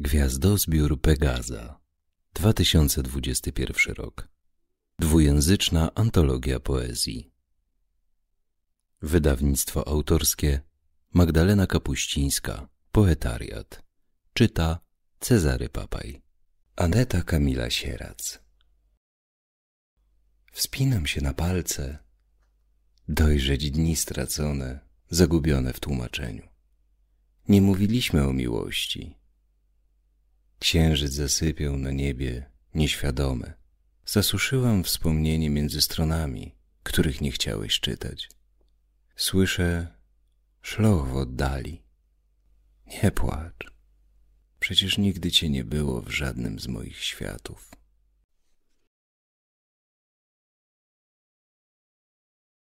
Gwiazdozbiór Pegaza 2021 rok Dwujęzyczna antologia poezji Wydawnictwo autorskie Magdalena Kapuścińska Poetariat Czyta Cezary Papaj Aneta Kamila Sierac Wspinam się na palce Dojrzeć dni stracone Zagubione w tłumaczeniu Nie mówiliśmy o miłości Księżyc zasypiał na niebie nieświadome. Zasuszyłam wspomnienie między stronami, których nie chciałeś czytać. Słyszę szloch w oddali. Nie płacz. Przecież nigdy cię nie było w żadnym z moich światów.